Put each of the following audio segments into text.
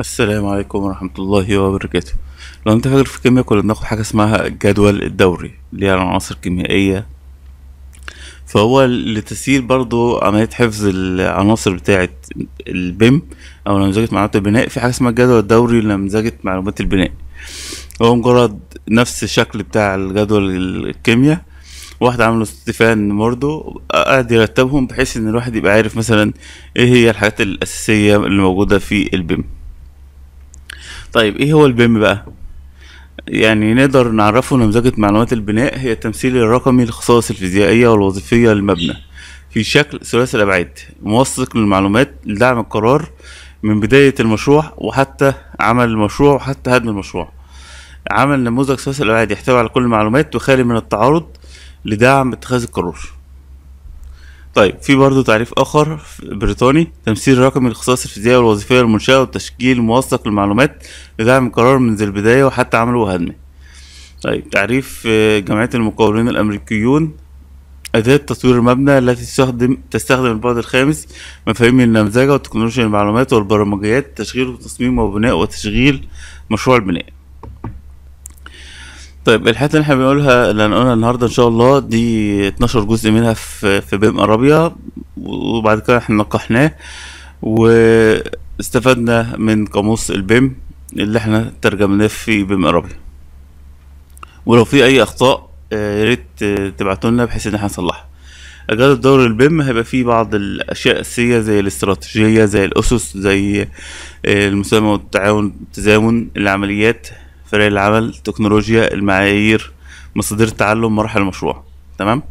السلام عليكم ورحمة الله وبركاته لو انت فاكر في الكيمياء كنا بناخد حاجة اسمها الجدول الدوري اللي هي العناصر الكيميائية فهو لتسهيل برضو عملية حفظ العناصر بتاعة البيم أو نمذجة معلومات البناء في حاجة اسمها الجدول الدوري لنمذجة معلومات البناء هو مجرد نفس الشكل بتاع الجدول الكيمياء واحد عامله ستيفان موردو قعد يرتبهم بحيث ان الواحد يبقى عارف مثلا ايه هي الحاجات الاساسيه اللي موجوده في البيم طيب ايه هو البيم بقى يعني نقدر نعرفه نمذجة معلومات البناء هي التمثيل الرقمي للخصائص الفيزيائية والوظيفية للمبنى في شكل ثلاثي الأبعاد موثق للمعلومات لدعم القرار من بداية المشروع وحتى عمل المشروع وحتى هدم المشروع عمل نموذج ثلاثي الأبعاد يحتوي على كل المعلومات وخالي من التعارض لدعم اتخاذ القرار طيب في برضه تعريف اخر بريطاني تمثيل رقمي لاختصاص الفيزياء والوظيفيه المنشاه والتشكيل موثق للمعلومات لدعم القرار منذ البدايه وحتى عمله وهدمه طيب تعريف آه، جمعيه المقاولين الامريكيون أداة تطوير المبنى التي تستخدم تستخدم البعد الخامس مفاهيم النمذجة وتكنولوجيا المعلومات والبرمجيات تشغيل وتصميم وبناء وتشغيل مشروع البناء طيب الحاجات اللي احنا بنقولها اللي هنقولها النهارده ان شاء الله دي 12 جزء منها في في بيم ارابيا وبعد كده احنا نقحناه واستفدنا من قاموس البيم اللي احنا ترجمناه في بيم ارابيا ولو في اي اخطاء آه، يا ريت آه، تبعتوا لنا بحيث ان احنا نصلحها اجال دور البيم هيبقى فيه بعض الاشياء الاساسيه زي الاستراتيجيه زي الاسس زي آه، المساهمه والتعاون التزامن العمليات فريق العمل تكنولوجيا المعايير مصادر التعلم مراحل المشروع تمام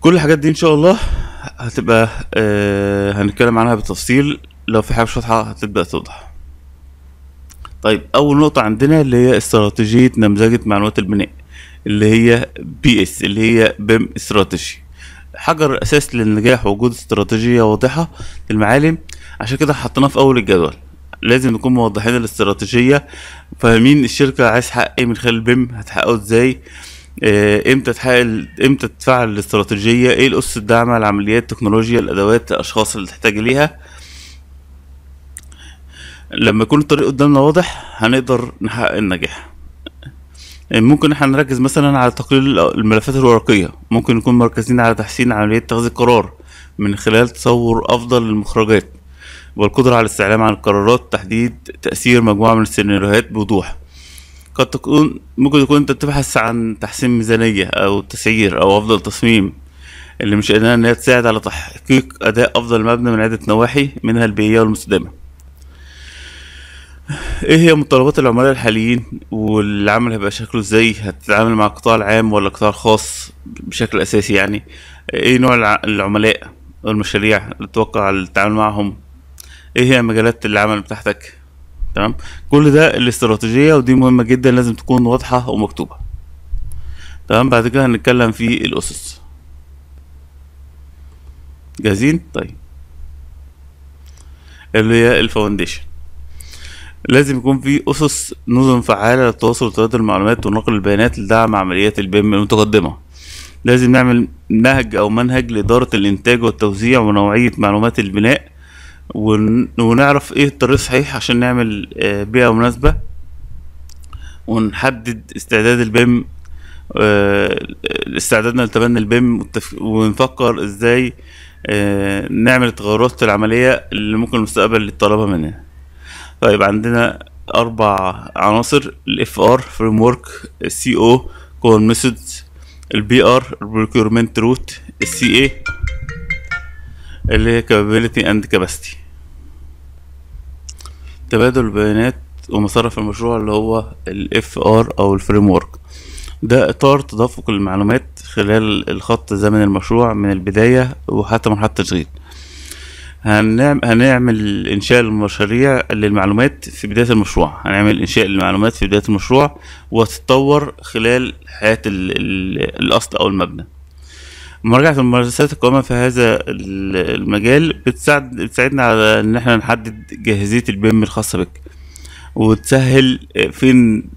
كل الحاجات دي ان شاء الله هتبقى آه هنتكلم عنها بالتفصيل لو في حاجه مش واضحه هتبدا توضح طيب اول نقطه عندنا اللي هي استراتيجيه نمذجه معلومات البناء اللي هي بي اس اللي هي بيم استراتيجي حجر اساس للنجاح وجود استراتيجيه واضحه للمعالم عشان كده حطيناها في اول الجدول لازم نكون موضحين الاستراتيجيه فاهمين الشركه عايز حق ايه من خلال البيم هتحققه ازاي آه، امتى تحقق امتى تفعل الاستراتيجيه ايه الاسس الداعمه العمليات التكنولوجيا الادوات الاشخاص اللي تحتاج اليها لما يكون الطريق قدامنا واضح هنقدر نحقق النجاح آه، ممكن احنا نركز مثلا على تقليل الملفات الورقية ممكن نكون مركزين على تحسين عملية اتخاذ القرار من خلال تصور أفضل للمخرجات والقدرة على الاستعلام عن القرارات تحديد تأثير مجموعة من السيناريوهات بوضوح قد تكون ممكن تكون انت بتبحث عن تحسين ميزانية او تسعير او افضل تصميم اللي مش قادرة انها تساعد على تحقيق اداء افضل مبنى من عدة نواحي منها البيئية والمستدامة ايه هي متطلبات العملاء الحاليين والعمل هيبقى شكله ازاي هتتعامل مع القطاع العام ولا القطاع الخاص بشكل اساسي يعني ايه نوع العملاء والمشاريع اللي تتوقع التعامل معهم ايه هي مجالات العمل بتاعتك تمام كل ده الاستراتيجيه ودي مهمه جدا لازم تكون واضحه ومكتوبه تمام بعد كده هنتكلم في الاسس جاهزين طيب اللي هي الفاونديشن لازم يكون في أسس نظم فعالة للتواصل وتبادل المعلومات ونقل البيانات لدعم عمليات البيم المتقدمة لازم نعمل نهج أو منهج لإدارة الإنتاج والتوزيع ونوعية معلومات البناء ونعرف ايه الطريق الصحيح عشان نعمل آه، بيئة مناسبة ونحدد استعداد البيم آه، استعدادنا لتبني البيم ونفكر ازاي آه، نعمل التغيرات العملية اللي ممكن المستقبل اللي مننا طيب عندنا اربع عناصر الاف ار فريم ورك السي او كون ميثودز البي ار البريكيورمنت روت السي اي اللي هي capability and capacity تبادل البيانات ومصرف المشروع اللي هو ال FR أو ال framework ده إطار تدفق المعلومات خلال الخط الزمني المشروع من البداية وحتى مرحلة التشغيل هنعمل إنشاء المشاريع للمعلومات في بداية المشروع هنعمل إنشاء للمعلومات في بداية المشروع وتتطور خلال حياة الأصل أو المبنى مراجعة الممارسات القائمة في هذا المجال بتساعد بتساعدنا على إن إحنا نحدد جاهزية البيم الخاصة بك وتسهل فين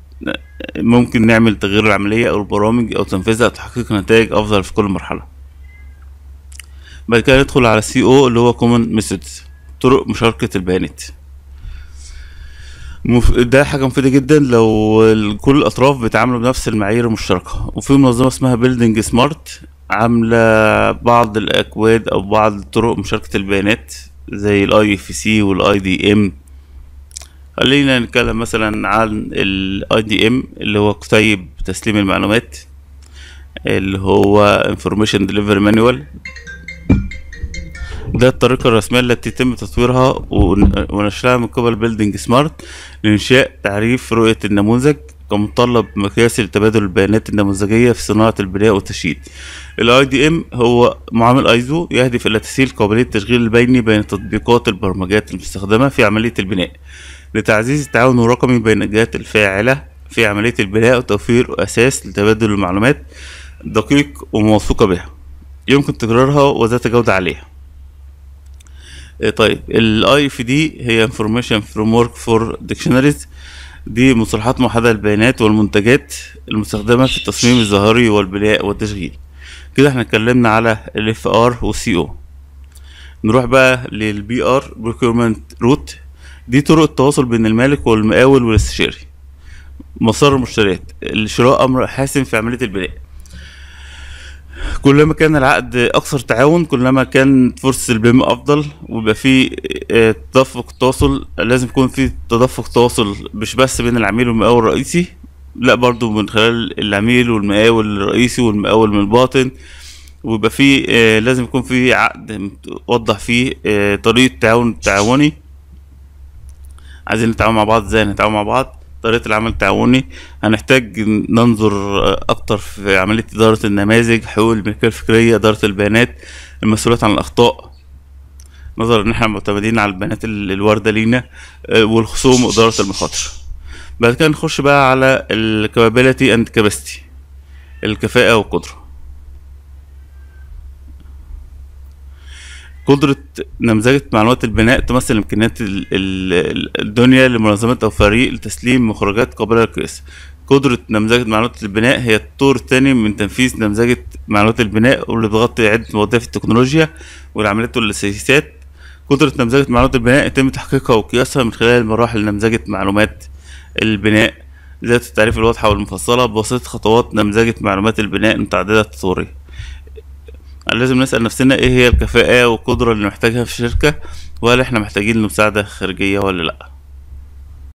ممكن نعمل تغيير العملية أو البرامج أو تنفيذها أو تحقيق نتائج أفضل في كل مرحلة بعد كده ندخل على سي او اللي هو common ميثود طرق مشاركة البيانات ده حاجة مفيدة جدا لو كل الأطراف بيتعاملوا بنفس المعايير المشتركة وفي منظمة اسمها بيلدينج سمارت عامله بعض الاكواد او بعض طرق مشاركه البيانات زي الـ IFC والـ IDM خلينا نتكلم مثلا عن الـ IDM اللي هو كتيب تسليم المعلومات اللي هو information delivery manual ده الطريقة الرسمية التي يتم تطويرها ونشرها من قبل بيلدينج سمارت لإنشاء تعريف رؤية النموذج كمتطلب مقياس لتبادل البيانات النموذجية في صناعة البناء والتشييد الـ IDM هو معامل ايزو يهدف إلى تسهيل قابلية التشغيل البيني بين تطبيقات البرمجات المستخدمة في عملية البناء لتعزيز التعاون الرقمي بين الجهات الفاعلة في عملية البناء وتوفير أساس لتبادل المعلومات دقيق وموثوقة بها يمكن تكرارها وذات جودة عالية إيه طيب الـ IFD هي Information Framework for Dictionaries دي مصطلحات محاذاة للبيانات والمنتجات المستخدمة في التصميم الزهري والبناء والتشغيل كده احنا اتكلمنا على ال FR وال CO نروح بقى لل BR Procurement Route دي طرق التواصل بين المالك والمقاول والاستشاري مسار المشتريات الشراء أمر حاسم في عملية البناء كلما كان العقد اكثر تعاون كلما كان فرصه البيم افضل ويبقى في آه، تدفق تواصل لازم يكون في تدفق تواصل مش بس بين العميل والمقاول الرئيسي لا برضو من خلال العميل والمقاول الرئيسي والمقاول من الباطن ويبقى في آه، لازم يكون في عقد توضح فيه آه، طريقه التعاون التعاوني عايزين نتعاون مع بعض ازاي نتعاون مع بعض طريقه العمل التعاوني هنحتاج ننظر اكتر في عمليه اداره النماذج حقوق الملكيه الفكريه اداره البيانات المسؤوليات عن الاخطاء نظرا ان احنا معتمدين على البيانات الوارده لينا آه، والخصوم واداره المخاطر بعد كده نخش بقى على الكابابيلتي اند كاباستي الكفاءه والقدره قدرة نمذجة معلومات البناء تمثل إمكانيات الدنيا لمنظمة أو فريق لتسليم مخرجات قابلة للقياس قدرة نمذجة معلومات البناء هي الطور الثاني من تنفيذ نمذجة معلومات البناء واللي بتغطي عدة مواضيع في التكنولوجيا والعمليات والأساسيات قدرة نمذجة معلومات البناء يتم تحقيقها وقياسها من خلال مراحل نمذجة معلومات البناء ذات التعريف الواضحة والمفصلة بواسطة خطوات نمذجة معلومات البناء المتعددة التطورية لازم نسأل نفسنا ايه هي الكفاءة والقدرة اللي نحتاجها في الشركة وهل احنا محتاجين لمساعدة خارجية ولا لأ